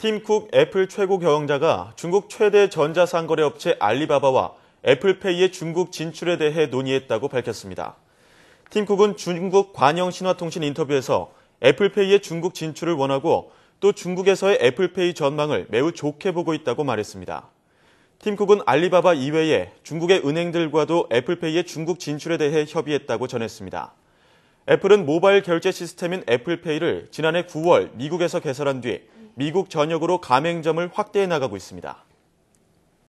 팀쿡 애플 최고 경영자가 중국 최대 전자상거래업체 알리바바와 애플페이의 중국 진출에 대해 논의했다고 밝혔습니다. 팀쿡은 중국 관영 신화통신 인터뷰에서 애플페이의 중국 진출을 원하고 또 중국에서의 애플페이 전망을 매우 좋게 보고 있다고 말했습니다. 팀쿡은 알리바바 이외에 중국의 은행들과도 애플페이의 중국 진출에 대해 협의했다고 전했습니다. 애플은 모바일 결제 시스템인 애플페이를 지난해 9월 미국에서 개설한 뒤 미국 전역으로 가맹점을 확대해 나가고 있습니다.